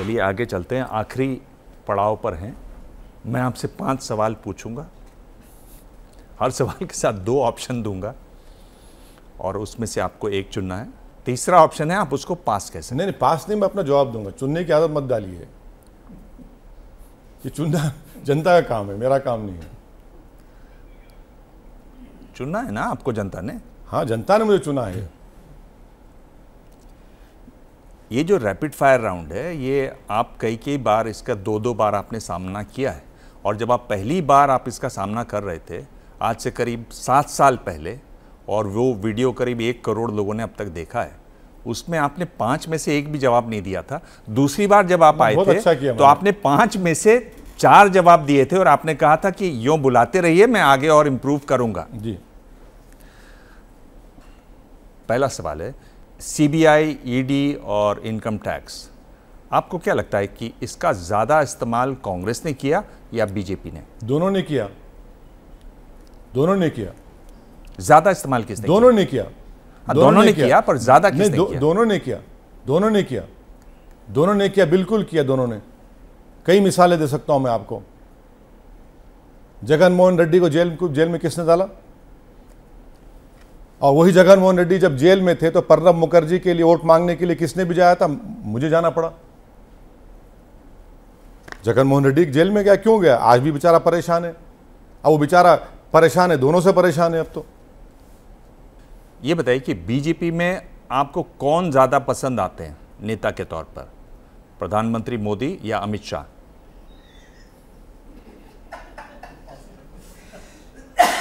चलिए आगे चलते हैं आखिरी पड़ाव पर हैं मैं आपसे पांच सवाल पूछूंगा हर सवाल के साथ दो ऑप्शन दूंगा और उसमें से आपको एक चुनना है तीसरा ऑप्शन है आप उसको पास कैसे नहीं नहीं पास नहीं मैं अपना जवाब दूंगा चुनने की आदत मत डालिए ये चुनना जनता का काम है मेरा काम नहीं है चुनना है ना आपको जनता ने हाँ जनता ने मुझे चुना है ये जो रैपिड फायर राउंड है ये आप कई कई बार इसका दो दो बार आपने सामना किया है और जब आप पहली बार आप इसका सामना कर रहे थे आज से करीब सात साल पहले और वो वीडियो करीब एक करोड़ लोगों ने अब तक देखा है उसमें आपने पांच में से एक भी जवाब नहीं दिया था दूसरी बार जब आप आए थे अच्छा तो आपने पांच में से चार जवाब दिए थे और आपने कहा था कि यो बुलाते रहिए मैं आगे और इंप्रूव करूंगा जी पहला सवाल है सीबीआई, ईडी e और इनकम टैक्स आपको क्या लगता है कि इसका ज़्यादा इस्तेमाल कांग्रेस ने किया या बीजेपी ने दोनों ने किया दोनों ने किया ज़्यादा इस्तेमाल किसने दोनों ने किया दोनों ने किया हाँ, पर ज़्यादा किसने किया दोनों ने किया दोनों ने किया दोनों ने किया बिल्कुल किया दोनों ने कई मिसालें दे सकता हूं मैं आपको जगन मोहन रेड्डी को जेल जेल में किसने डाला और वही जगनमोहन रेड्डी जब जेल में थे तो प्रणब मुखर्जी के लिए वोट मांगने के लिए किसने भी जाया था मुझे जाना पड़ा जगनमोहन रेड्डी जेल में गया क्यों गया आज भी बेचारा परेशान है अब वो बेचारा परेशान है दोनों से परेशान है अब तो ये बताइए कि बीजेपी में आपको कौन ज़्यादा पसंद आते हैं नेता के तौर पर प्रधानमंत्री मोदी या अमित शाह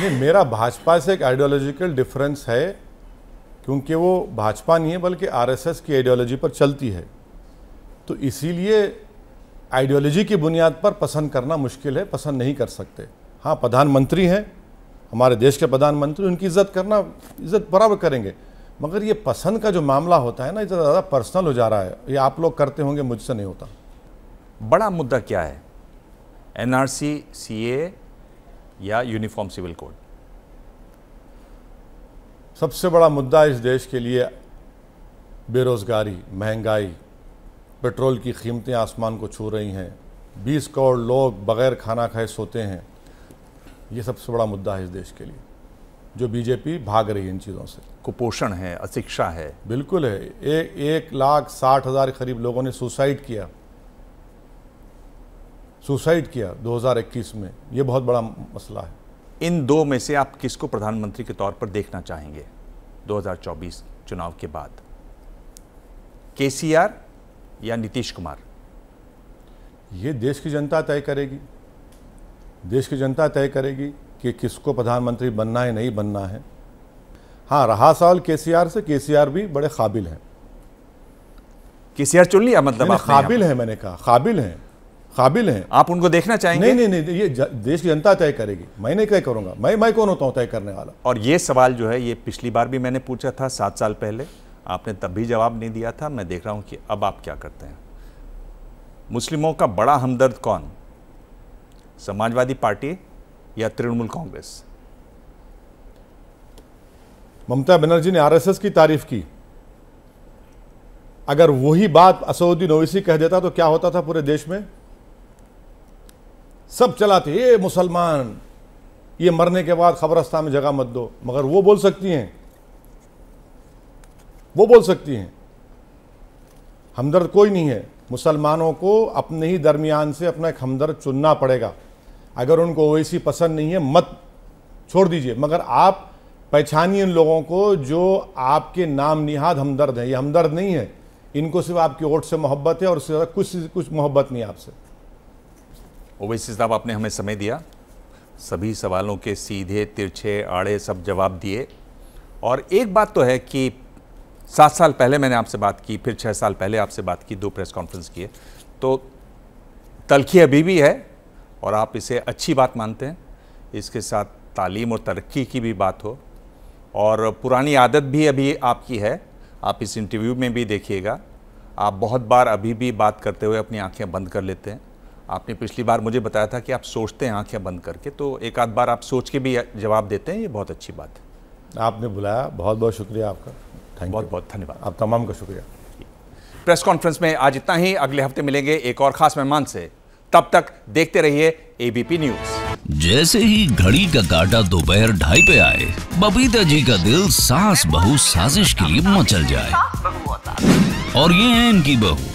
नहीं मेरा भाजपा से एक आइडियोलॉजिकल डिफरेंस है क्योंकि वो भाजपा नहीं है बल्कि आरएसएस की आइडियोलॉजी पर चलती है तो इसीलिए आइडियोलॉजी की बुनियाद पर पसंद करना मुश्किल है पसंद नहीं कर सकते हाँ प्रधानमंत्री हैं हमारे देश के प्रधानमंत्री उनकी इज्जत करना इज्जत बराबर करेंगे मगर ये पसंद का जो मामला होता है ना इतना ज़्यादा पर्सनल हो जा रहा है ये आप लोग करते होंगे मुझसे नहीं होता बड़ा मुद्दा क्या है एनआरसी सीए या यूनिफॉर्म सिविल कोड सबसे बड़ा मुद्दा इस देश के लिए बेरोज़गारी महंगाई पेट्रोल की कीमतें आसमान को छू रही हैं 20 करोड़ लोग बग़ैर खाना खाए सोते हैं ये सबसे बड़ा मुद्दा है इस देश के लिए जो बीजेपी भाग रही है इन चीज़ों से कुपोषण है अशिक्षा है बिल्कुल है ए, एक लाख साठ हज़ार करीब लोगों ने सुसाइड किया सुसाइड किया 2021 में ये बहुत बड़ा मसला है इन दो में से आप किसको प्रधानमंत्री के तौर पर देखना चाहेंगे 2024 चुनाव के बाद के या नीतीश कुमार ये देश की जनता तय करेगी देश की जनता तय करेगी कि किसको प्रधानमंत्री बनना है नहीं बनना है हाँ रहा सवाल के से के भी बड़े काबिल हैं के सी चुन लिया मतलब काबिल है मैंने कहा काबिल हैं काबिल हैं आप उनको देखना चाहेंगे नहीं नहीं नहीं ये देश की जनता तय करेगी मैं नहीं तय करूंगा मैं मैं कौन होता हूँ तय करने वाला और ये सवाल जो है ये पिछली बार भी मैंने पूछा था सात साल पहले आपने तब भी जवाब नहीं दिया था मैं देख रहा हूँ कि अब आप क्या करते हैं मुस्लिमों का बड़ा हमदर्द कौन समाजवादी पार्टी या तृणमूल कांग्रेस ममता बनर्जी ने आरएसएस की तारीफ की अगर वही बात असउद्दीन ओवैसी कह देता तो क्या होता था पूरे देश में सब चलाते ये मुसलमान ये मरने के बाद खबरस्ता में जगह मत दो मगर वो बोल सकती हैं वो बोल सकती हैं हमदर्द कोई नहीं है मुसलमानों को अपने ही दरमियान से अपना एक हमदर्द चुनना पड़ेगा अगर उनको ओवैसी पसंद नहीं है मत छोड़ दीजिए मगर आप पहचानिए उन लोगों को जो आपके नाम निहाद हमदर्द हैं ये हमदर्द नहीं है इनको सिर्फ आपकी ओट से मोहब्बत है और उससे ज़्यादा कुछ कुछ मोहब्बत नहीं आपसे ओवैसी साहब आपने हमें समय दिया सभी सवालों के सीधे तिरछे आड़े सब जवाब दिए और एक बात तो है कि सात साल पहले मैंने आपसे बात की फिर छः साल पहले आपसे बात की दो प्रेस कॉन्फ्रेंस किए तो तलखी अभी भी है और आप इसे अच्छी बात मानते हैं इसके साथ तालीम और तरक्की की भी बात हो और पुरानी आदत भी अभी आपकी है आप इस इंटरव्यू में भी देखिएगा आप बहुत बार अभी भी बात करते हुए अपनी आंखें बंद कर लेते हैं आपने पिछली बार मुझे बताया था कि आप सोचते हैं आंखें बंद करके तो एक आध बार आप सोच के भी जवाब देते हैं ये बहुत अच्छी बात है आपने बुलाया बहुत बहुत शुक्रिया आपका थैंक बहुत बहुत धन्यवाद आप तमाम का शुक्रिया प्रेस कॉन्फ्रेंस में आज इतना ही अगले हफ्ते मिलेंगे एक और खास मेहमान से तब तक देखते रहिए एबीपी न्यूज जैसे ही घड़ी का काटा दोपहर ढाई पे आए बबीता जी का दिल सास बहु साजिश के लिए मचल जाए और ये है इनकी बहू